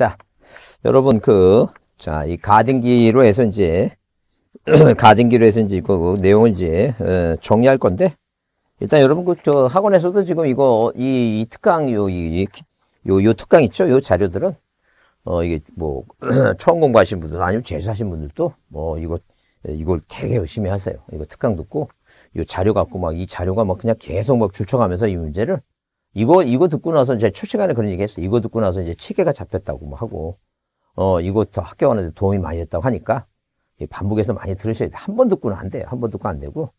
자, 여러분 그, 자, 이 가등기로 해서 이제, 가등기로 해서 이제 그 내용을 이제 어, 정리할 건데, 일단 여러분 그 저 학원에서도 지금 이거 이, 이 특강 요, 이, 요, 요 특강 있죠? 요 자료들은 어, 이게 뭐, 처음 공부하신 분들, 아니면 재수하신 분들도, 뭐, 이거, 이걸 되게 열심히 하세요. 이거 특강 듣고, 요 자료 갖고 막, 이 자료가 막 그냥 계속 막 주청하면서 이 문제를 이거 이거 듣고 나서 이제 첫 시간에 그런 얘기했어. 이거 듣고 나서 이제 체계가 잡혔다고 뭐 하고 어 이거 더 합격하는데 도움이 많이 됐다고 하니까 반복해서 많이 들으셔야 돼. 한 번 듣고는 안 돼. 요한 번 듣고 안 되고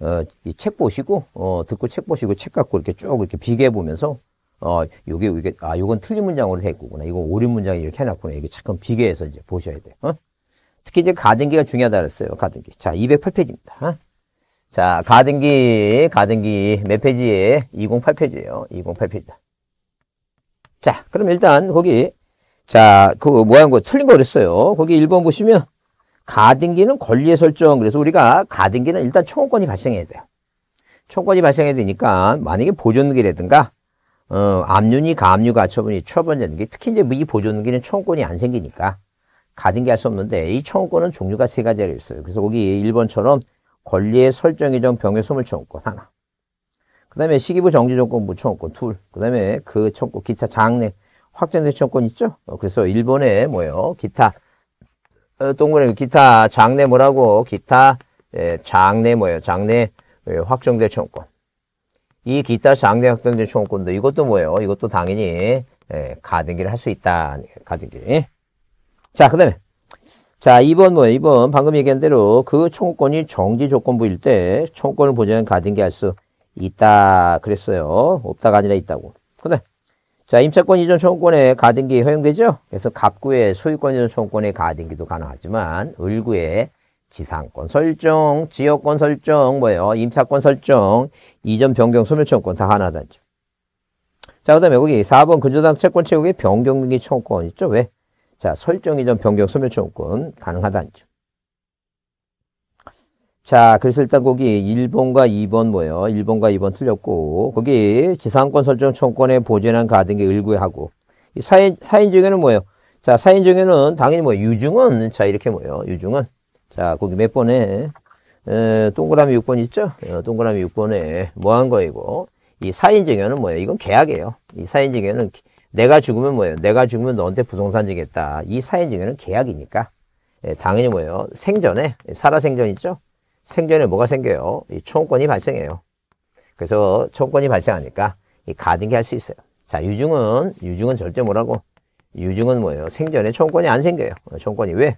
어이 책 보시고 어 듣고 책 보시고 책 갖고 이렇게 쭉 이렇게 비교해 보면서 어 요게 이게 아 요건 틀린 문장으로 돼 있구나. 이건 오류 문장이 이렇게 해놨구나. 이게 잠깐 비교해서 이제 보셔야 돼. 어? 특히 이제 가등기가 중요하다 그랬어요. 가등기. 자, 208페이지입니다. 어? 자, 가등기, 가등기 몇 페이지에? 2 0 8페이지에요 208페이지다. 자, 그럼 일단 거기 자, 그 모양 거 그 틀린 거 그랬어요. 거기 1번 보시면 가등기는 권리의 설정. 그래서 우리가 가등기는 일단 청구권이 발생해야 돼요. 청구권이 발생해야 되니까 만약에 보존기라든가 어, 압류니 가압류 가처분이 처분는게 특히 이제 이 보존기는 청구권이 안 생기니까 가등기 할 수 없는데 이 청구권은 종류가 세 가지가 있어요. 그래서 거기 1번처럼 권리의 설정이정 병의 20청구권 하나. 그 다음에 시기부 정지정권 무청구권 둘. 그 다음에 그 청구 기타 장례 확정된 청구권 있죠? 어, 그래서 일본에 뭐예요? 기타 어, 동그라미 기타 장례 뭐라고? 기타 예, 장례 뭐예요? 장례 예, 확정된 청구권. 이 기타 장례 확정된 청구권도 이것도 뭐예요? 이것도 당연히 예, 가등기를 할 수 있다. 가등기. 자, 그 다음에 자, 2번 뭐예요? 2번 방금 얘기한 대로 그 청구권이 정지 조건부일 때 청구권을 보장한 가등기 할 수 있다 그랬어요. 없다가 아니라 있다고. 근데 자, 임차권 이전 청구권에 가등기 허용되죠? 그래서 갑구의 소유권 이전 청구권에 가등기도 가능하지만 을구의 지상권 설정, 지역권 설정, 뭐예요? 임차권 설정, 이전 변경 소멸청구권 다 하나다죠. 자, 그 다음에 여기 4번 근저당 채권 채우의 변경 등기 청구권 있죠? 왜? 자, 설정 이전 변경 소멸청구권 가능하다는 점. 자, 그래서 일단 거기 1번과 2번 뭐예요? 1번과 2번 틀렸고, 거기 지상권 설정 청권에보전한 가등기 을구하고, 이 사인, 사인중에는 뭐예요? 자, 사인중에는 당연히 뭐 유증은, 자, 이렇게 뭐예요? 유증은. 자, 거기 몇 번에, 에, 동그라미 6번 있죠? 에, 어, 동그라미 6번에 뭐 한 거이고, 이 사인증에는 뭐예요? 이건 계약이에요. 이 사인증에는 내가 죽으면 뭐예요? 내가 죽으면 너한테 부동산 주겠다. 이 사인증여는 계약이니까 예, 당연히 뭐예요? 생전에 예, 살아생전 있죠? 생전에 뭐가 생겨요? 이청권이 발생해요. 그래서 총권이 발생하니까 이 가등기 할 수 있어요. 자, 유증은 유증은 절대 뭐라고? 유증은 뭐예요? 생전에 총권이안 생겨요. 어, 총권이 왜?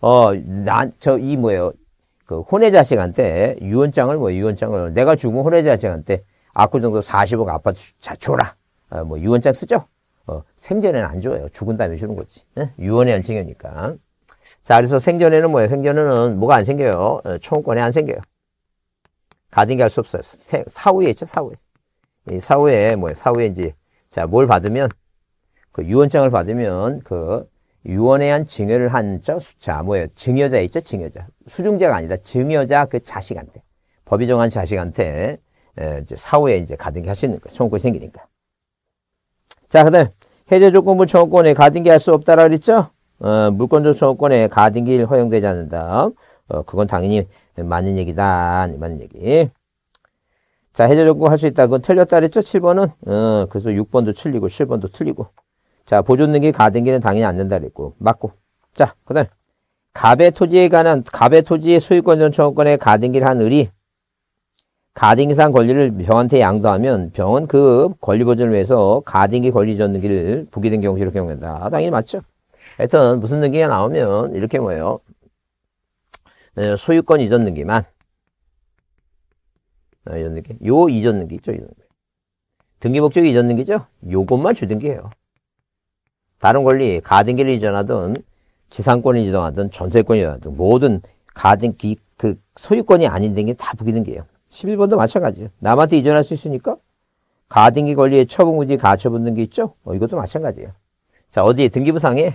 어, 난, 저 이 뭐예요? 그 혼외 자식한테 유언장을 뭐 유언장을 내가 죽으면 혼외 자식한테 압구 정도 40억 아파트 자 줘라. 어, 뭐 유언장 쓰죠? 어, 생전에는 안 줘요. 죽은 다음에 주는 거지. 예? 유언의 연칭이니까. 자, 그래서 생전에는 뭐예요? 생전에는 뭐가 안 생겨요? 어, 총권에 안 생겨요. 가등기 할수 없어요. 세, 사후에 있죠, 사후에. 이 사후에 뭐예요? 사후에 이제, 자, 뭘 받으면, 그 유언장을 받으면, 그, 유언에 한 증여를 한 자, 자, 뭐예요? 증여자 있죠, 증여자. 수중자가 아니라 증여자 그 자식한테. 법이 정한 자식한테, 에, 예, 이제 사후에 이제 가등기 할수 있는 거예요. 총권이 생기니까. 자, 그 다음 에 해제 조건부 청구권에 가등기 할 수 없다라 그랬죠? 어, 물권조 청구권에 가등기 허용되지 않는다. 어, 그건 당연히 맞는 얘기다. 맞는 얘기. 자, 해제 조건 부할 수 있다. 그건 틀렸다 그랬죠? 7번은. 어, 그래서 6번도 틀리고 7번도 틀리고. 자, 보존등기 가등기는 당연히 안 된다 그랬고. 맞고. 자, 그 다음. 에가배 토지에 관한 가배 토지의 소유권 전 청구권에 가등기를 한 을이 가등기상 권리를 병한테 양도하면 병은 그 권리 보존을 위해서 가등기 권리 전등기를 부기된 경시로 우 경우한다. 당연히 맞죠. 하여튼 무슨 등기가 나오면 이렇게 뭐예요. 네, 소유권 이전 등기만 아, 이전 등기. 요 이전 등기 있죠. 이전 등기. 등기 목적이 전 등기죠. 요것만 주등기예요. 다른 권리 가등기를 이전하든 지상권을 이전하든 전세권을 이전하든 모든 가등기 그 소유권이 아닌 등기 다 부기등기예요. 11번도 마찬가지예요. 남한테 이전할 수 있으니까 가등기 권리에 처분구지 가처분 등기 있죠? 어, 이것도 마찬가지예요. 자, 어디 등기부상에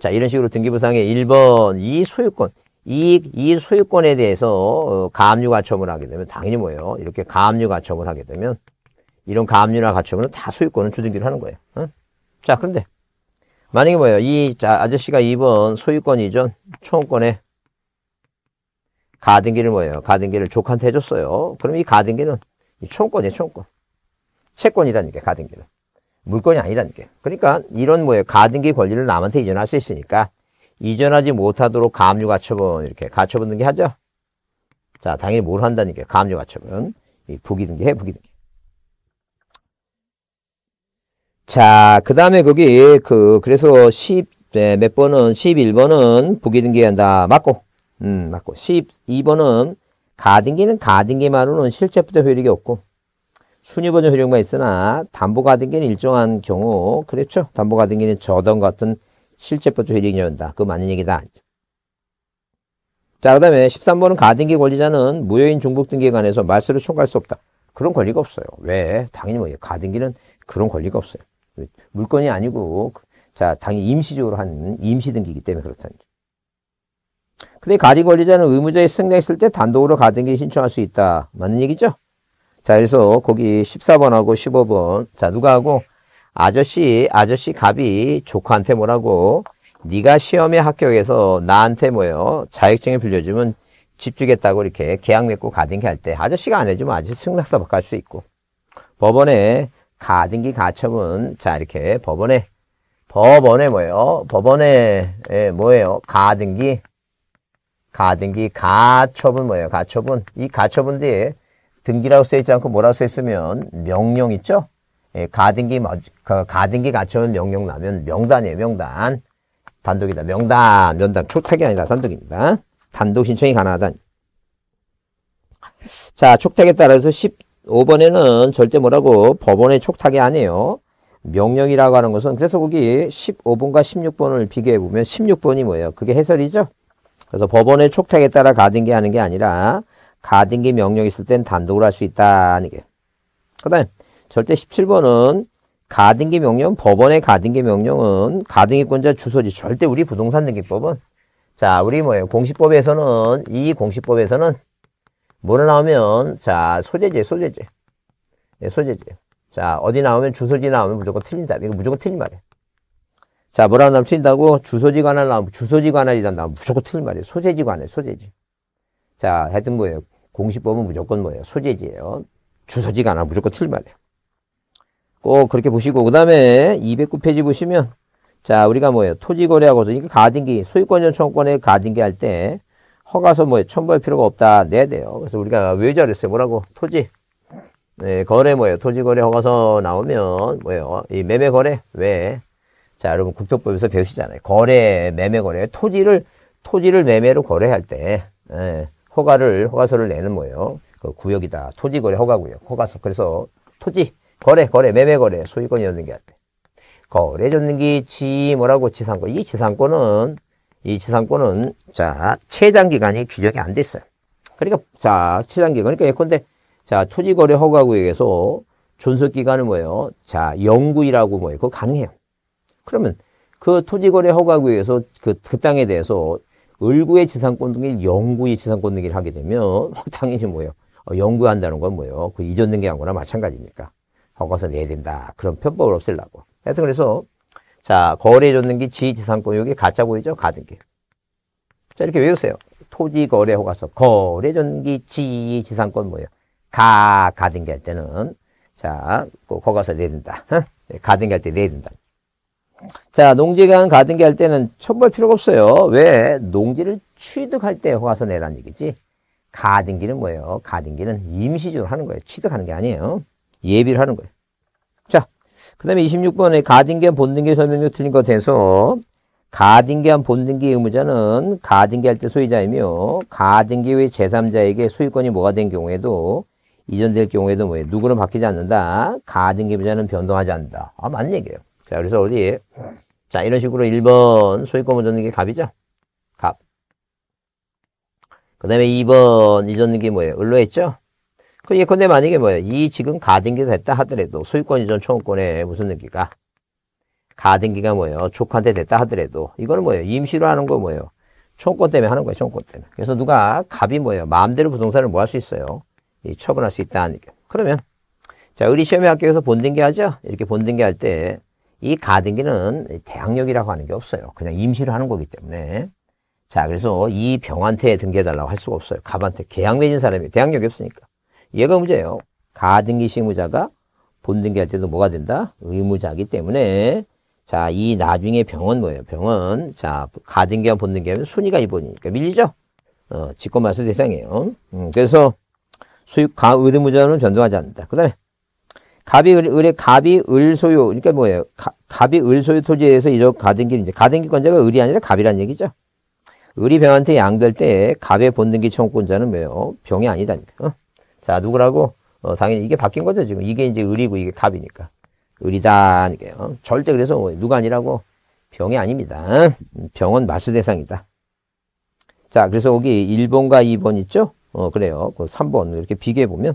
자, 이런 식으로 등기부상에 1번 이 소유권 이익 이 소유권에 대해서 어, 가압류 가처분을 하게 되면 당연히 뭐예요? 이렇게 가압류 가처분을 하게 되면 이런 가압류나 가처분은 다소유권을주등기를 하는 거예요. 응? 어? 자, 그런데 만약에 뭐예요? 이 자, 아저씨가 2번 소유권 이전 총권에 가등기를 뭐예요? 가등기를 조카한테 해줬어요. 그럼 이 가등기는 이 총권이에요, 총권. 채권이라는 게, 가등기는. 물건이 아니라는 게. 그러니까 이런 뭐예요? 가등기 권리를 남한테 이전할 수 있으니까 이전하지 못하도록 가압류 가처분 이렇게 가처분 등기하죠. 자, 당연히 뭘한다는 게, 가압류 가처분. 이 부기 등기해, 부기 등기. 자, 그 다음에 거기 그 그래서 10, 네, 몇 번은 11번은 부기 등기한다. 맞고 음, 맞고. 12번은 가등기는 가등기만으로는 실제 부터 효력이 없고 순위 버전 효력만 있으나 담보 가등기는 일정한 경우 그렇죠. 담보 가등기는 저던 같은 실제 부터 효력이 온다. 그 맞는 얘기다. 자, 그 다음에 13번은 가등기 권리자는 무효인 중복등기에 관해서 말소를 총괄할수 없다. 그런 권리가 없어요. 왜? 당연히 뭐예요 가등기는 그런 권리가 없어요. 물건이 아니고 그, 자, 당연히 임시적으로 한 임시등기이기 때문에 그렇다는 거죠. 근데 가진 권리자는 의무자의 승낙했을 때 단독으로 가등기 신청할 수 있다. 맞는 얘기죠? 자, 그래서 거기 14번하고 15번. 자, 누가 하고? 아저씨, 아저씨 갑이 조카한테 뭐라고? 네가 시험에 합격해서 나한테 뭐요? 자격증을 빌려주면 집 주겠다고 이렇게 계약 맺고 가등기 할 때 아저씨가 안 해주면 아직 승낙서 박할 수 있고 법원에 가등기 가처분 자 이렇게 법원에 법원에 뭐예요? 법원에 예, 뭐예요? 가등기 가등기 가처분 뭐예요? 가처분. 이 가처분 뒤에 등기라고 써있지 않고 뭐라고 써있으면 명령 있죠? 예, 가등기, 그 가등기 가처분 명령 나면 명단이에요. 명단. 단독이다. 명단. 명단. 촉탁이 아니라 단독입니다. 단독 신청이 가능하다. 자, 촉탁에 따라서 15번에는 절대 뭐라고 법원의 촉탁이 아니에요. 명령이라고 하는 것은 그래서 거기 15번과 16번을 비교해 보면 16번이 뭐예요? 그게 해설이죠? 그래서 법원의 촉탁에 따라 가등기 하는 게 아니라 가등기 명령 이 있을 땐 단독으로 할 수 있다는 게. 그 다음 절대 17번은 가등기 명령, 법원의 가등기 명령은 가등기권자 주소지. 절대 우리 부동산 등기법은 자, 우리 뭐예요? 공시법에서는 이 공시법에서는 뭐로 나오면 자, 소재지, 소재지. 예, 소재지. 자, 어디 나오면 주소지 나오면 무조건 틀린다. 이거 무조건 틀린 말이에요. 자, 뭐라고 남 친다고? 주소지관할 나오면 주소지관할이란 나오면 무조건 틀린 말이에요. 소재지관할, 소재지. 자, 하여튼 뭐예요? 공시법은 무조건 뭐예요? 소재지예요. 주소지관할 무조건 틀린 말이에요. 꼭 그렇게 보시고, 그 다음에 209페이지 보시면, 자, 우리가 뭐예요? 토지거래하고서, 그러니까 가등기, 소유권 전청권에 가등기 할 때, 허가서 뭐에 첨부할 필요가 없다. 내야 돼요. 그래서 우리가 왜잘했어요 뭐라고? 토지. 네, 거래 뭐예요? 토지 거래 허가서 나오면 뭐예요? 이 매매 거래. 왜? 자, 여러분 국토법에서 배우시잖아요. 거래, 매매 거래, 토지를 토지를 매매로 거래할 때 예, 허가를 허가서를 내는 뭐예요? 그 구역이다. 토지 거래 허가 구역, 허가서. 그래서 토지 거래, 거래, 매매 거래, 소유권 이연는게어때 거래 전등기 지 뭐라고 지상권. 이 지상권은 이 지상권은 자 최장 기간이 규정이 안돼 있어요. 그러니까 자 최장 기간 그러니까 예컨대 자 토지 거래 허가 구역에서 존속 기간은 뭐예요? 자 영구이라고 뭐예요? 그거 가능해요. 그러면 그 토지거래 허가구에서 역 그, 그 땅에 대해서 을구의 지상권 등기 영구의 지상권 등기를 하게 되면 당연히 뭐예요? 어, 영구한다는 건 뭐예요? 그 이전 등기한 거나 마찬가지니까. 허가서 내야 된다. 그런 편법을 없애려고. 하여튼 그래서 자 거래 이전 등기 지지상권 여기 가짜 보이죠? 가등기. 자 이렇게 외우세요. 토지 거래 허가서 거래 전기 지지상권 뭐예요? 가 가등기 할 때는 자 그 허가서 내야 된다. 가등기 할때 내야 된다. 자, 농지간 가등기 할 때는 첨부할 필요가 없어요. 왜? 농지를 취득할 때 허가서 내라는 얘기지. 가등기는 뭐예요? 가등기는 임시적으로 하는 거예요. 취득하는 게 아니에요. 예비를 하는 거예요. 자, 그 다음에 26번에 가등기한 본등기 설명이 틀린 것에대해서 가등기한 본등기 의무자는 가등기할 때 소유자이며 가등기 외 제3자에게 소유권이 뭐가 된 경우에도 이전될 경우에도 뭐예요? 누구는 바뀌지 않는다. 가등기 의무자는 변동하지 않는다. 아, 맞는 얘기예요. 자, 그래서 어디? 자, 이런 식으로 1번 소유권 먼저 넣는 게 갑이죠? 갑. 그 다음에 2번 이전 넣는 게 뭐예요? 을로 했죠? 그 예컨대 만약에 뭐예요? 이 지금 가등기 됐다 하더라도 소유권 이전 총권에 무슨 등기가? 가등기가 뭐예요? 조카한테 됐다 하더라도 이거는 뭐예요? 임시로 하는 거 뭐예요? 총권 때문에 하는 거예요. 청권 때문에. 그래서 누가 갑이 뭐예요? 마음대로 부동산을 뭐 할 수 있어요? 이 처분할 수 있다는 게. 그러면 자, 의리 시험에 합격해서 본등기 하죠? 이렇게 본등기 할때 이 가등기는 대항력이라고 하는 게 없어요. 그냥 임시로 하는 거기 때문에. 자, 그래서 이 병한테 등기해달라고 할 수가 없어요. 갑한테 계약 맺은 사람이 대항력이 없으니까. 얘가 문제예요. 가등기 실무자가 본등기할 때도 뭐가 된다? 의무자기 때문에 자, 이 나중에 병은 뭐예요? 병은 자, 가등기와 본등기하면 순위가 2번이니까 밀리죠? 어, 직권말소 대상이에요. 음, 그래서 수익 가 의무자는 변동하지 않는다. 그 다음에 갑이 을의 갑이 을소유 그러니까 뭐예요? 가, 갑이 을소유 토지에서 이적 가등기 이제 가등기권자가 을이 아니라 갑이란 얘기죠. 을이 병한테 양될 때 갑의 본등기 청구권자는 뭐예요? 병이 아니다니까. 어? 자 누구라고? 어, 당연히 이게 바뀐 거죠 지금 이게 이제 을이고 이게 갑이니까 을이다니까 어? 절대 그래서 뭐, 누가 아니라고 병이 아닙니다. 병은 마수 대상이다. 자 그래서 여기 1번과 2번 있죠? 어 그래요. 그 3번 이렇게 비교해 보면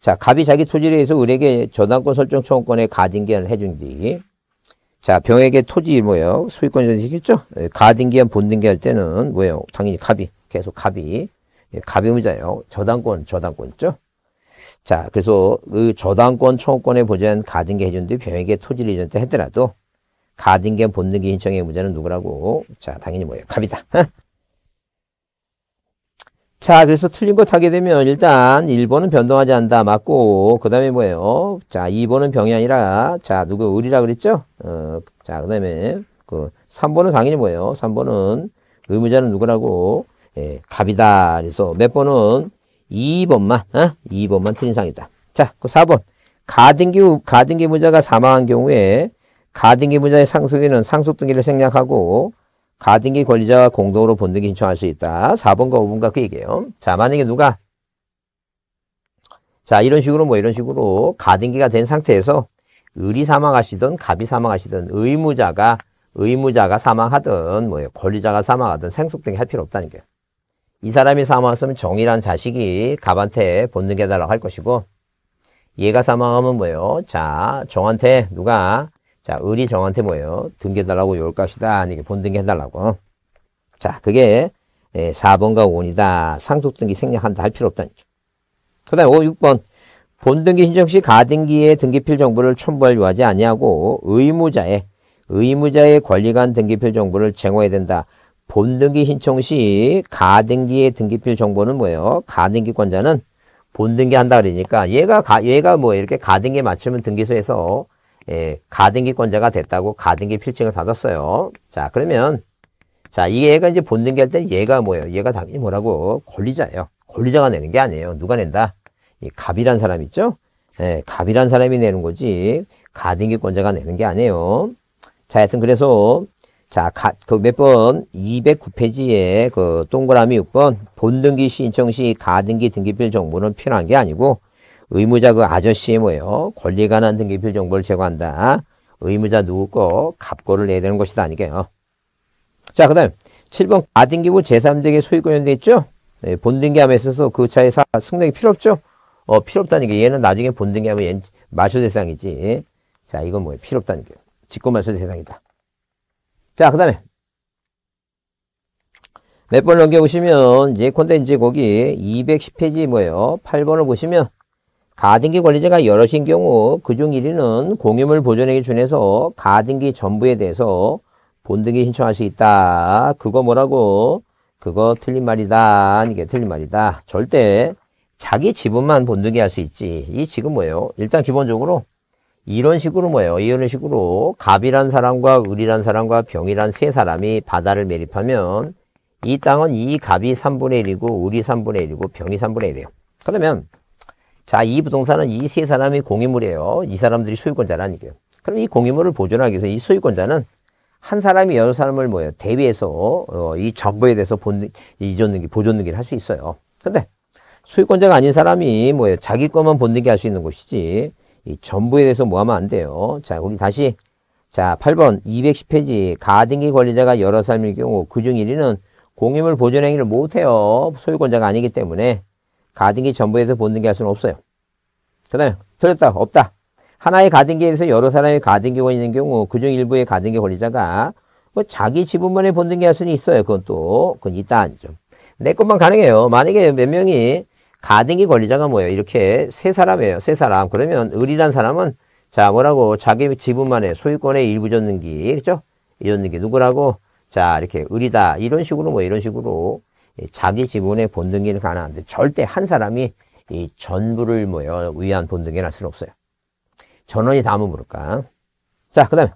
자, 갑이 자기 토지를 위해서 을에게 저당권 설정 청구권에 가등기한을 해준 뒤, 자, 병에게 토지 뭐예요? 소유권 전식겠죠 예, 가등기한 본등기 할 때는 뭐예요? 당연히 갑이, 계속 갑이, 예, 갑이 의자예요. 저당권, 저당권 있죠? 자, 그래서 그 저당권 청구권에 보전 가등기 해준 뒤 병에게 토지를 이전 때 했더라도 가등기한 본등기 신청의 의자는 누구라고? 자, 당연히 뭐예요? 갑이다. 자, 그래서 틀린 것 하게 되면 일단 1번은 변동하지 않다. 맞고, 그 다음에 뭐예요? 자, 2번은 병이 아니라, 자, 누구 을이라 그랬죠? 어, 자, 그 다음에 그 3번은 당연히 뭐예요? 3번은 의무자는 누구라고? 예, 갑이다. 그래서 몇 번은 2번만, 어? 2번만 틀린 상이다. 자, 그 4번. 가등기, 가등기 무자가 사망한 경우에 가등기 무자의 상속인은 상속 등기를 생략하고 가등기 권리자가 공동으로 본등기 신청할 수 있다. 4번과 5번과 그 얘기예요. 자, 만약에 누가 자, 이런 식으로 뭐 이런 식으로 가등기가 된 상태에서 을이 사망하시든 갑이 사망하시든 의무자가 의무자가 사망하든 뭐 권리자가 사망하든 생속 등이 할 필요 없다는 거예요. 이 사람이 사망했으면 정이란 자식이 갑한테 본등기해달라고할 것이고 얘가 사망하면 뭐예요? 자, 정한테 누가 자, 을이 정한테 뭐예요? 등기해달라고 요럴 것이다. 아니, 본등기 해달라고. 자, 그게 4번과 예, 5번이다. 상속등기 생략한다. 할 필요 없다는 그 다음에 5, 6번. 본등기 신청 시가등기의 등기필 정보를 첨부할 요하지 아니하고 의무자의 의무자의 권리간 등기필 정보를 제공해야 된다. 본등기 신청 시 가등기의 등기필 정보는 뭐예요? 가등기권자는 본등기 한다 그러니까 얘가 가, 얘가 뭐 이렇게 가등기에 맞추면 등기소에서 예, 가등기권자가 됐다고 가등기 필증을 받았어요. 자, 그러면 자, 얘가 이제 본등기 할때 얘가 뭐예요? 얘가 당연히 뭐라고? 권리자예요. 권리자가 내는 게 아니에요. 누가 낸다? 이 갑이란 사람 있죠? 예, 갑이란 사람이 내는 거지 가등기권자가 내는 게 아니에요. 자, 하여튼 그래서 자, 그 몇번 209페이지에 그 동그라미 6번 본등기 신청 시 가등기 등기필 정보는 필요한 게 아니고 의무자 그 아저씨의 뭐예요? 권리에 관한 등기필 정보를 제거한다. 의무자 누구 거? 갑고를 내야 되는 것이다. 아니게요. 자, 그 다음 7번 아등기고 제3등의 소유권이대 있죠? 예, 본등기함에 있어서 그차의 사, 승낙이 필요 없죠? 어, 필요 없다는 게 얘는 나중에 본등기하면 마쇼 대상이지. 자, 이건 뭐예요? 필요 없다는 게 직권 마쇼 대상이다. 자, 그 다음에 몇 번 넘겨보시면 이제 콘 이제 거기 210페이지 뭐예요? 8번을 보시면 가등기 권리자가 여럿인 경우 그중 1위는 공유물 보존액에 준해서 가등기 전부에 대해서 본등기 신청할 수 있다. 그거 뭐라고? 그거 틀린 말이다. 이게 틀린 말이다. 절대 자기 지분만 본등기 할 수 있지. 이 지금 뭐예요? 일단 기본적으로 이런 식으로 뭐예요? 이런 식으로 갑이란 사람과 을이란 사람과 병이란 세 사람이 바다를 매립하면 이 땅은 이 갑이 3분의 1이고 을이 3분의 1이고 병이 3분의 1이에요. 그러면 자, 이 부동산은 이 세 사람이 공유물이에요. 이 사람들이 소유권자라는 얘기예요. 그럼 이 공유물을 보존하기 위해서 이 소유권자는 한 사람이 여러 사람을 뭐예요? 대비해서 어, 이 정보에 대해서 본, 이전 능기, 보존 능기를 할 수 있어요. 근데 소유권자가 아닌 사람이 뭐예요? 자기 것만 본능기 할 수 있는 것이지 이 전부에 대해서 뭐 하면 안 돼요. 자, 거기 다시 자, 8번 210페이지 가등기 권리자가 여러 사람일 경우 그 중 1위는 공유물 보존 행위를 못해요. 소유권자가 아니기 때문에 가등기 전부에 대해서 본등기 할 수는 없어요. 그 다음에 틀렸다 없다. 하나의 가등기에 대해서 여러 사람의 가등기가 있는 경우 그중 일부의 가등기 권리자가 뭐 자기 지분만의 본등기 할 수는 있어요. 그건 또 그건 있다 아니죠. 내 것만 가능해요. 만약에 몇 명이 가등기 권리자가 뭐예요? 이렇게 세 사람이에요. 세 사람. 그러면 을이란 사람은 자 뭐라고 자기 지분만의 소유권의 일부 줬는기 그죠 이줬는기 누구라고 자 이렇게 을이다 이런 식으로 뭐 이런 식으로 예, 자기 지분의 본등기는 가능한데 절대 한 사람이 이 전부를 모여 위한 본등기를 할 수는 없어요. 전원이 다음은 모를까. 자, 그 다음에.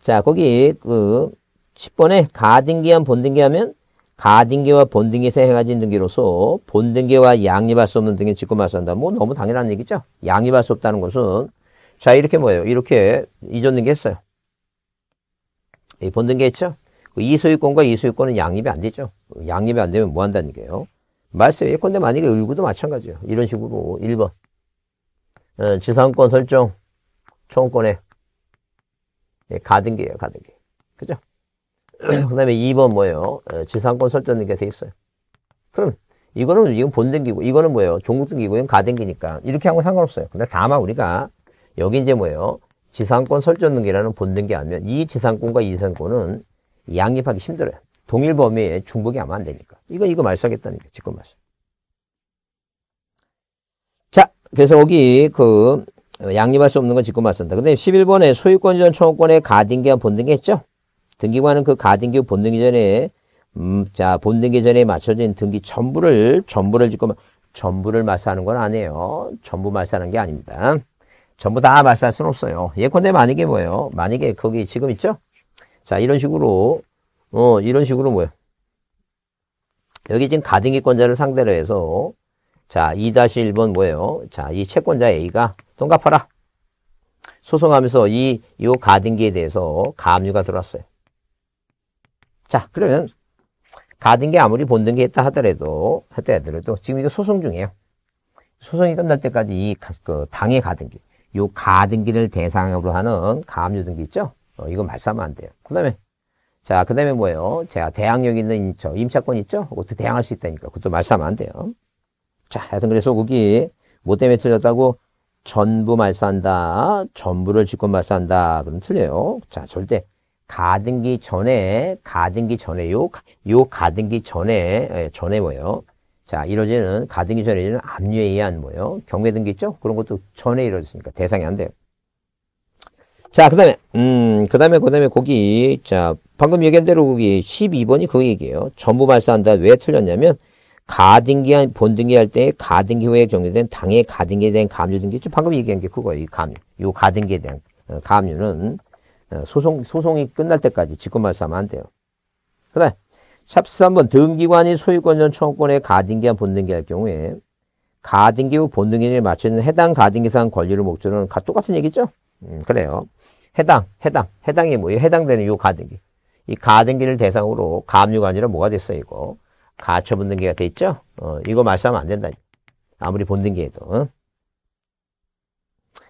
자, 거기 그 10번에 가등기한 본등기 하면 가등기와 본등기 세 가지 등기로서 본등기와 양립할 수 없는 등기 짓고 말한다. 뭐 너무 당연한 얘기죠. 양립할 수 없다는 것은 자 이렇게 뭐예요? 이렇게 이전 등기 했어요. 이 본등기 했죠? 그 이소유권과 이소유권은 양립이 안 되죠. 양립이 안 되면 뭐 한다는 게요. 말씀 예컨대 만약에 을구도 마찬가지예요. 이런 식으로 1번 어, 지상권 설정 총권에 예, 가등기예요. 가등기. 그죠? 그 다음에 2번 뭐예요? 어, 지상권 설정된 게돼 있어요. 그럼 이거는 이건 본등기고 이거는 뭐예요? 종국등기고 이건 가등기니까 이렇게 한 건 상관없어요. 근데 다만 우리가 여기 이제 뭐예요? 지상권 설정등기라는 본등기 하면 이 지상권과 이상권은 양립하기 힘들어요. 동일 범위에 중복이 아마 안 되니까. 이거, 이거 말소하겠다니까, 직권 말소. 자, 그래서 여기 그 양립할 수 없는 건 직권 말소입니다. 근데 11번에 소유권 전 청구권의 가등기와 본등기 했죠? 등기관은 그 가등기 본등기 전에 음, 자, 본등기 전에 맞춰진 등기 전부를, 전부를 짓고, 전부를 말사하는 건 아니에요. 전부 말사하는 게 아닙니다. 전부 다 말사할 수는 없어요. 예컨대 만약에 뭐예요? 만약에 거기 지금 있죠? 자, 이런 식으로, 어, 이런 식으로 뭐야. 여기 지금 가등기권자를 상대로 해서, 자, 2-1번 뭐예요? 자, 이 채권자 A가 돈 갚아라. 소송하면서 이, 이 가등기에 대해서 가압가 들어왔어요. 자, 그러면, 가등기 아무리 본등기 했다 하더라도, 했다 하더라도, 지금 이거 소송 중이에요. 소송이 끝날 때까지 이, 그, 당의 가등기, 요 가등기를 대상으로 하는 가압 등기 있죠? 어, 이거 말싸면 안 돼요. 그 다음에, 자, 그 다음에 뭐예요? 제가 대항력 있는 저 임차권 있죠? 그것도 대항할 수 있다니까. 그것도 말싸면 안 돼요. 자, 하여튼 그래서 거기, 뭐 때문에 틀렸다고? 전부 말싸한다. 전부를 직권 말싸한다. 그럼 틀려요. 자, 절대. 가등기 전에, 가등기 전에, 요, 요 가등기 전에, 예, 전에 뭐예요? 자, 이러지는, 가등기 전에 이는 압류에 의한 뭐예요? 경매 등기 있죠? 그런 것도 전에 이루어졌으니까 대상이 안 돼요. 자, 그 다음에, 음, 그 다음에, 그 다음에 거기, 자, 방금 얘기한 대로 거기 12번이 그 얘기예요. 전부 발사한다. 왜 틀렸냐면, 가등기한, 본등기 할때 가등기 후에 정리된 당의 가등기에 대한 감유등기. 있죠. 방금 얘기한 게 그거예요. 이 감유. 요 가등기에 대한 어, 감유는 어, 소송, 소송이 끝날 때까지 직권 발사하면 안 돼요. 그 다음, 샵스 3번 등기관이 소유권 전 청구권의 가등기한 본등기 할 경우에 가등기 후 본등기를 맞추는 해당 가등기상 권리를 목적으로 는 똑같은 얘기죠? 음, 그래요. 해당, 해당, 해당이 뭐예요? 해당되는 이 가등기. 이 가등기를 대상으로 가압류가 아니라 뭐가 됐어요, 이거? 가처분등기가 돼 있죠? 어, 이거 말씀하면안 된다. 아무리 본등기에도.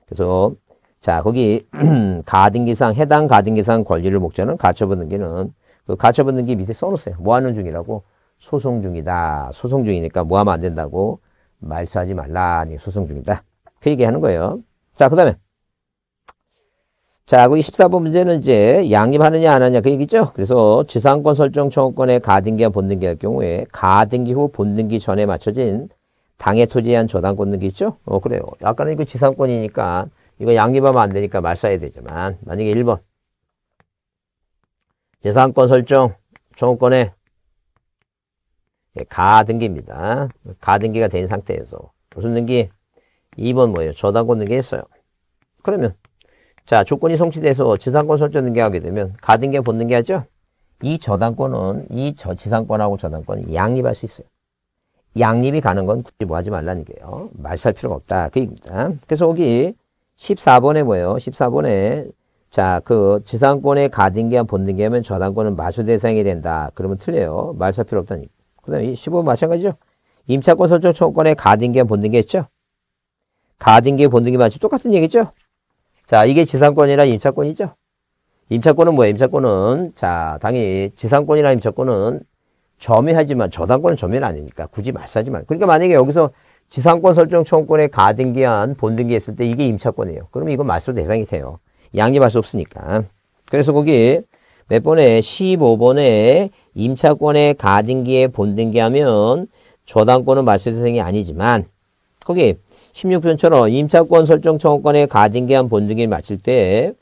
그래서 자 거기 가등기상 해당 가등기상 권리를 목전는 가처분등기는 그 가처분등기 밑에 써놓으세요. 뭐하는 중이라고 소송 중이다. 소송 중이니까 뭐하면 안 된다고 말소하지 말라. 아니 소송 중이다. 그 얘기하는 거예요. 자 그다음에 자, 그 24번 문제는 이제 양립하느냐 안 하느냐 그 얘기죠. 그래서 지상권 설정 청구권의 가등기와 본등기할 경우에 가등기 후 본등기 전에 맞춰진 당해 토지한 저당권 등기 있죠? 어, 그래요. 아까는 이거 지상권이니까 이거 양립하면 안 되니까 말해야 되지만 만약에 1번 재산권 설정 청구권의 예, 가등기입니다. 가등기가 된 상태에서 무슨 등기? 2번 뭐예요? 저당권 등기 했어요. 그러면 자, 조건이 성취돼서 지상권 설정 등기하게 되면 가등기 에 본등기하죠? 이 저당권은 이 저 지상권하고 저당권 양립할 수 있어요. 양립이 가는 건 굳이 뭐 하지 말라는 게요. 말살 필요가 없다. 그 얘기입니다. 그래서 여기 14번에 뭐예요? 14번에 자, 그 지상권의 가등기한 본등기하면 저당권은 마수 대상이 된다. 그러면 틀려요. 말살 필요 없다니얘그 다음에 15번 마찬가지죠. 임차권 설정 청구권의 가등기한 본등기 했죠? 가등기 본등기 맞죠? 똑같은 얘기죠? 자, 이게 지상권이나 임차권이죠. 임차권은 뭐예요 임차권은 자, 당연히 지상권이나 임차권은 점유하지만 저당권은 점유는 아니니까 굳이 말싸지만 그러니까 만약에 여기서 지상권 설정 청구권에 가등기한 본등기했을 때 이게 임차권이에요. 그럼 이건 말소 대상이 돼요. 양립할 수 없으니까. 그래서 거기 몇 번에 15번에 임차권에 가등기에 본등기하면 저당권은 말소 대상이 아니지만 거기 16편처럼 임차권 설정 청구권의 가등기한 본등기를 마칠 때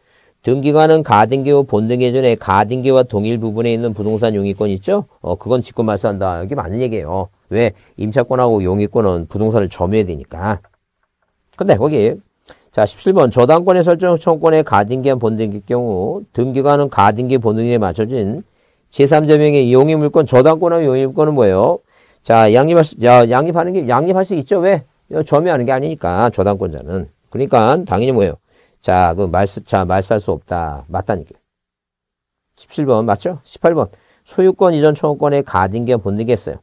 등기관은 가등기 후 본등기 전에 가등기와 동일 부분에 있는 부동산 용의권 있죠? 어, 그건 직권 말소한다. 이게 맞는 얘기예요. 왜? 임차권하고 용의권은 부동산을 점유해야 되니까. 근데 거기 자 17번 저당권의 설정 청구권의 가등기한 본등기 경우 등기관은 가등기 본등기에 맞춰진 제3자명의 용의물권 저당권하고 용의물권은 뭐예요? 자 양립할 수, 야, 양립하는 게 양립할 수 있죠. 왜? 점유하는 게 아니니까 저당권자는. 그러니까 당연히 뭐예요? 자, 그 말수차 말살 수 없다. 맞다니까. 17번 맞죠? 18번. 소유권 이전 청구권의 가등기와 본등기 했어요.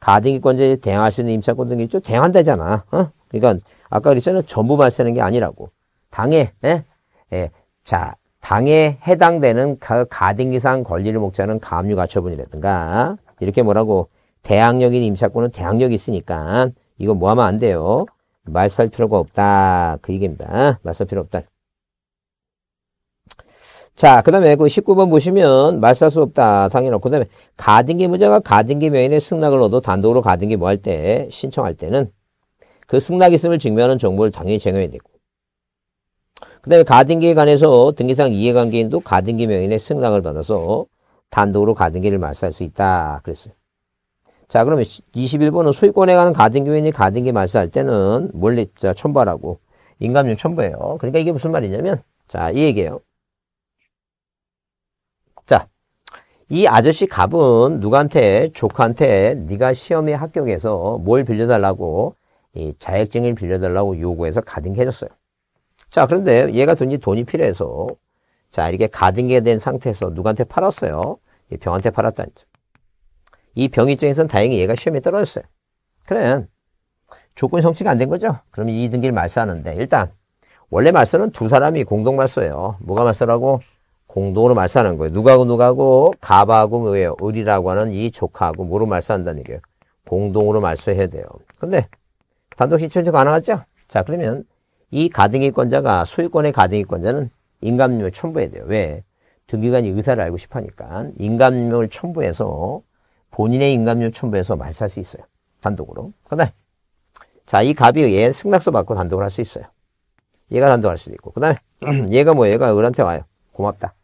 가등기권자에 대항할 수 있는 임차권 등기 있죠? 대항한다잖아. 어? 그러니까 아까 그랬잖아. 전부 말세는 게 아니라고. 당에 예? 예. 자, 당에 해당되는 가, 가등기상 권리를 목차는 가압류 가처분이라든가 이렇게 뭐라고 대항력인 임차권은 대항력이 있으니까 이거 뭐 하면 안 돼요. 말살 필요가 없다. 그 얘기입니다. 말살 필요 없다. 자, 그 다음에 그 19번 보시면 말살 수 없다. 당연하고. 그 다음에 가등기 무자가 가등기 명인의 승낙을 얻어 단독으로 가등기 뭐 할 때, 신청할 때는 그 승낙 있음을 증명하는 정보를 당연히 제공해야 되고. 그 다음에 가등기에 관해서 등기상 이해관계인도 가등기 명인의 승낙을 받아서 단독으로 가등기를 말살수 있다. 그랬어요. 자, 그러면 21번은 소유권에 관한 가등기인이 가등기 말소할 때는 몰래자 첨부하라고. 인감률 첨부예요. 그러니까 이게 무슨 말이냐면 자, 이 얘기예요. 자, 이 아저씨 갑은 누구한테 조카한테 네가 시험에 합격해서 뭘 빌려달라고 이 자격증을 빌려달라고 요구해서 가등기 해줬어요. 자, 그런데 얘가 돈이 돈이 필요해서 자, 이렇게 가등기가 된 상태에서 누구한테 팔았어요? 병한테 팔았다는 점. 이병 입장에선 다행히 얘가 시험에 떨어졌어요. 그래. 조건 성취가 안 된 거죠. 그럼 2등기를 말싸하는데 일단 원래 말싸는 두 사람이 공동 말싸예요. 뭐가 말싸라고? 공동으로 말싸는 거예요. 누가하고 누가하고 가하고 뭐예요? 을이라고 하는 이 조카하고 뭐로 말싸한다는 얘기예요. 공동으로 말싸해야 돼요. 근데 단독 신청이 가능하죠? 자 그러면 이 가등기권자가 소유권의 가등기권자는 인감률을 첨부해야 돼요. 왜? 등기관이 의사를 알고 싶어 하니까 인감률을 첨부해서 본인의 인감률 첨부해서 말살 수 있어요. 단독으로. 그다 자, 이갑이얘 승낙서 받고 단독을 할수 있어요. 얘가 단독할 수도 있고. 그다음에 얘가 뭐 얘가 을한테 와요. 고맙다.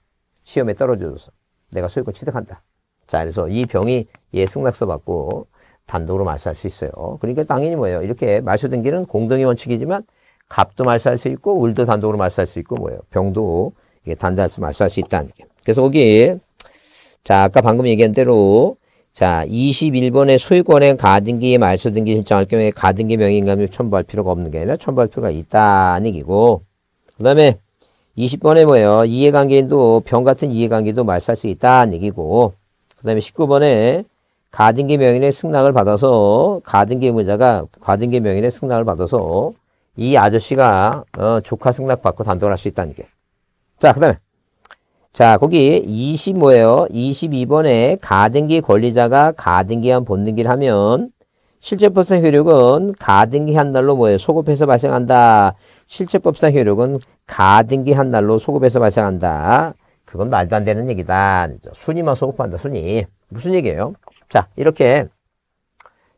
시험에 떨어져줘서 내가 소유권 취득한다. 자, 그래서 이 병이 얘 승낙서 받고 단독으로 말살수 있어요. 그러니까 당연히 뭐예요. 이렇게 말소 등기는 공동의 원칙이지만 갑도 말살수 있고 을도 단독으로 말살수 있고 뭐예요. 병도 이게 단단해서 말살수 있다는 게. 그래서 거기 자, 아까 방금 얘기한 대로 자, 21번의 소유권의 가등기에 말소등기 신청할 경우에 가등기 명의인감을 첨부할 필요가 없는 게 아니라 첨부할 필요가 있다는 얘기고 그 다음에 20번에 뭐예요? 이해관계인도 병 같은 이해관계도 말소할 수 있다는 얘기고 그 다음에 19번에 가등기 명인의 승낙을 받아서 가등기 의무자가 가등기 명인의 승낙을 받아서 이 아저씨가 어, 조카 승낙 받고 단독을 할 수 있다는 게. 자, 그 다음에 자, 거기 25예요. 22번에 가등기 권리자가 가등기한 본등기를 하면 실제법상 효력은 가등기 한 날로 뭐예요? 소급해서 발생한다. 실제법상 효력은 가등기 한 날로 소급해서 발생한다. 그건 말도 안 되는 얘기다. 순위만 소급한다. 순위. 무슨 얘기예요? 자, 이렇게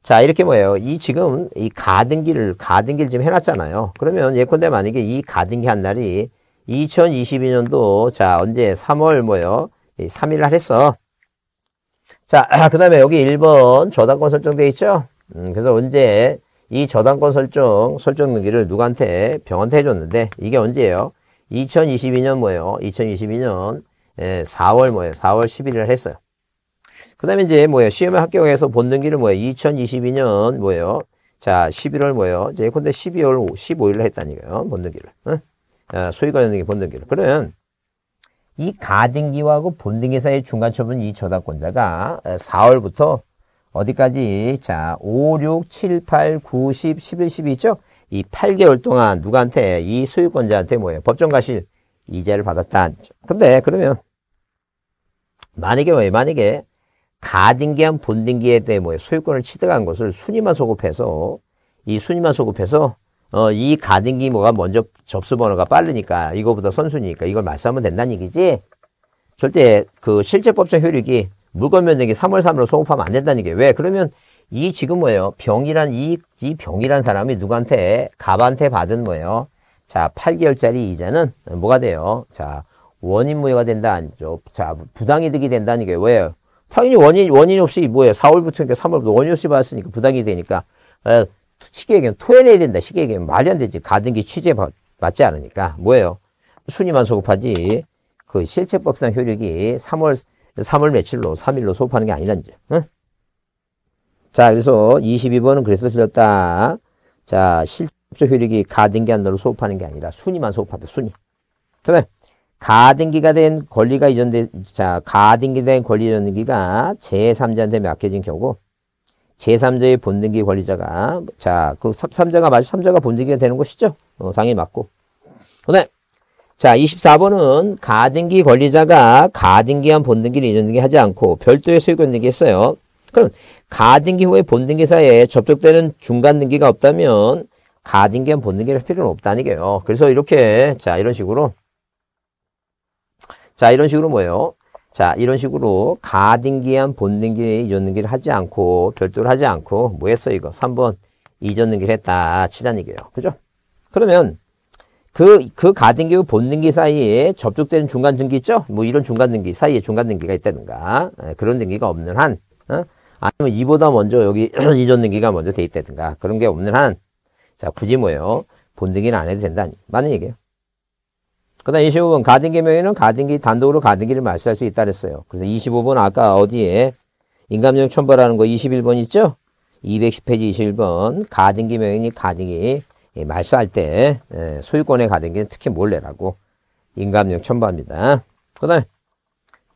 자, 이렇게 뭐예요? 이 지금 이 가등기를 가등기를 지금 해놨잖아요. 그러면 예컨대 만약에 이 가등기 한 날이 2022년도 자 언제 3월 뭐요? 3일 날 했어. 자, 그 다음에 여기 1번 저당권 설정돼 있죠? 음, 그래서 언제 이 저당권 설정, 설정 등기를 누구한테 병원한테 해줬는데 이게 언제예요? 2022년 뭐예요? 2022년 예, 4월 뭐예요? 4월 11일 날 했어요. 그 다음에 이제 뭐예요? 시험에 합격해서 본등기를 뭐예요? 2022년 뭐예요? 자, 11월 뭐예요? 이제 근데 12월 15일 날 했다니까요. 본등기를. 응? 아, 소유가 되는 게본등기로 그럼 이가등기와고 본등기 사이 중간 처분 이 저당권자가 4월부터 아, 어디까지 자 5, 6, 7, 8, 9, 10, 11, 12 있죠? 이 8개월 동안 누구한테 이 소유권자한테 뭐예요? 법정 가실 이자를 받았다. 근데 그러면 만약에 뭐예요? 만약에 가등기한 본등기에 대해 뭐예요? 소유권을 취득한 것을 순위만 소급해서 이 순위만 소급해서 어, 이가등기뭐가 먼저 접수 번호가 빠르니까 이거보다 선순위니까 이걸 말씀하면 된다는 얘기지 절대 그 실제법적 효력이 물건 면적이 3월 3일로 소급하면 안 된다는 게 왜? 그러면 이 지금 뭐예요? 병이란 이, 이 병이란 사람이 누구한테 갑한테 받은 뭐예요? 자, 8개월짜리 이자는 뭐가 돼요? 자, 원인 무효가 된다. 자, 부당이득이 된다는 게 왜요? 당연히 원인 원인 없이 뭐예요? 4월부터니까 그러니까 3월부터 원인 없이 받았으니까 부당이 되니까 에, 쉽게 얘기하면 토해내야 된다. 쉽게 얘기하면 말이 안 되지. 가등기 취재 받지 않으니까. 뭐예요? 순위만 소급하지. 그 실체법상 효력이 3월, 3월 며칠로, 3일로 소급하는 게 아니란지. 응? 자, 그래서 22번은 그래서 틀렸다. 자, 실적 효력이 가등기 한도로 소급하는 게 아니라 순위만 소급하다. 순위. 그다음 가등기가 된 권리가 이전된 자, 가등기된 권리 이전기가 제3자한테 맡겨진 경우 제3자의 본등기 권리자가 자, 그 3자가 맞죠? 3자가 본등기가 되는 것이죠. 어, 당연히 맞고. 그다음 자, 24번은 가등기 관리자가 가등기한 본등기를 인정등기 하지 않고 별도의 소유권등기 했어요. 그럼 가등기 후에 본등기사에 접촉되는 중간등기가 없다면 가등기한 본등기를 할 필요는 없다는 게요. 그래서 이렇게 자, 이런 식으로 자, 이런 식으로 뭐예요? 자, 이런 식으로 가등기한 본등기에 이전등기를 하지 않고 별도로 하지 않고 뭐 했어 이거? 3번 이전등기를 했다 치단는 얘기예요. 그죠? 그러면 그, 그 가등기와 본등기 사이에 접촉되는 중간등기 있죠? 뭐 이런 중간등기 사이에 중간등기가 있다든가 예, 그런 등기가 없는 한 어? 아니면 이보다 먼저 여기 이전등기가 먼저 돼 있다든가 그런 게 없는 한자 굳이 뭐예요? 본등기는 안 해도 된다. 많은 얘기예요. 그 다음 25번 가등기 명의는 가등기 단독으로 가등기를 말소할 수 있다 그랬어요. 그래서 25번 아까 어디에 인감용 첨부라는 거 21번 있죠? 210페이지 21번 가등기 명의니 가등기 예, 말소할 때 예, 소유권의 가등기는 특히 몰래라고 인감용 첨부합니다. 그다음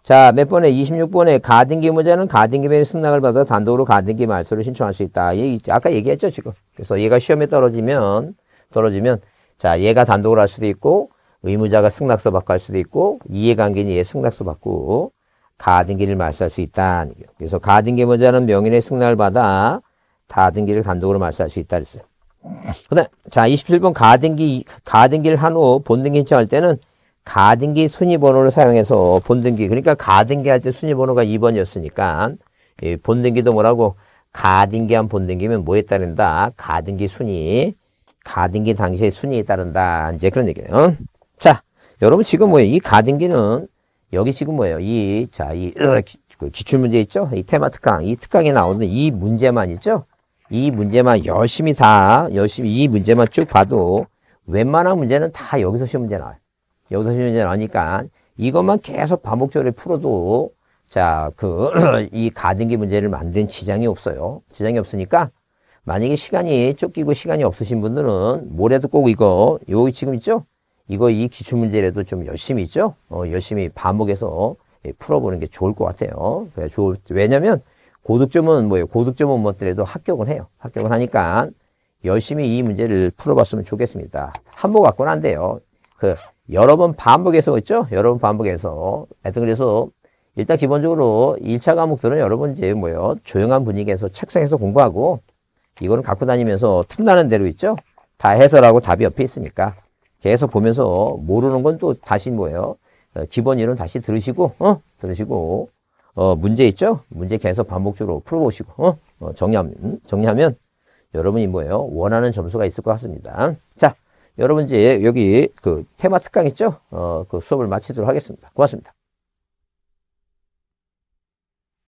자, 몇 번에 26번에 가등기 무제는 가등기 명의 승낙을 받아 단독으로 가등기 말소를 신청할 수 있다. 얘 아까 얘기했죠, 지금. 그래서 얘가 시험에 떨어지면 떨어지면 자, 얘가 단독으로 할 수도 있고 의무자가 승낙서 받고 할 수도 있고 이해관계인이 예 승낙서 받고 가등기를 말살할 수 있다. 그래서 가등기 보자는 명인의 승낙을 받아 다등기를 단독으로 말살할 수 있다 그랬어요. 그다음 자 27번 가등기 가등기를 한 후 본등기 신청할 때는 가등기 순위 번호를 사용해서 본등기 그러니까 가등기 할 때 순위 번호가 2번이었으니까 이 본등기도 뭐라고 가등기한 본등기면 뭐에 따른다? 가등기 순위 가등기 당시의 순위에 따른다. 이제 그런 얘기예요. 자, 여러분 지금 뭐예요? 이 가등기는 여기 지금 뭐예요? 이, 자, 이, 그 기출문제 있죠? 이 테마 특강, 이 특강에 나오는 이 문제만 있죠? 이 문제만 열심히 다, 열심히 이 문제만 쭉 봐도 웬만한 문제는 다 여기서 시험 문제 나와요. 여기서 시험 문제 나오니까 이것만 계속 반복적으로 풀어도 자, 그, 이 가등기 문제를 만든 지장이 없어요. 지장이 없으니까 만약에 시간이 쫓기고 시간이 없으신 분들은 모레도 꼭 이거, 여기 지금 있죠? 이거 이 기출문제라도 좀 열심히 있죠? 어, 열심히 반복해서 예, 풀어보는 게 좋을 것 같아요. 예, 왜냐면 고득점은 뭐예요? 고득점은 뭐더라도 합격은 해요. 합격을 하니까 열심히 이 문제를 풀어봤으면 좋겠습니다. 한 번 갖고는 안 돼요. 그 여러 번 반복해서 있죠? 그렇죠? 여러 번 반복해서. 하여튼 그래서 일단 기본적으로 1차 과목들은 여러 번 이제 뭐예요? 조용한 분위기에서 책상에서 공부하고 이거는 갖고 다니면서 틈나는 대로 있죠? 다 해설하고 답이 옆에 있으니까 계속 보면서 모르는 건 또 다시 뭐예요? 어, 기본 이론 다시 들으시고, 어? 들으시고, 어, 문제 있죠? 문제 계속 반복적으로 풀어보시고, 어? 어 정리하면, 정리하면 여러분이 뭐예요? 원하는 점수가 있을 것 같습니다. 자, 여러분 이제 여기 그 테마 특강 있죠? 어, 그 수업을 마치도록 하겠습니다. 고맙습니다.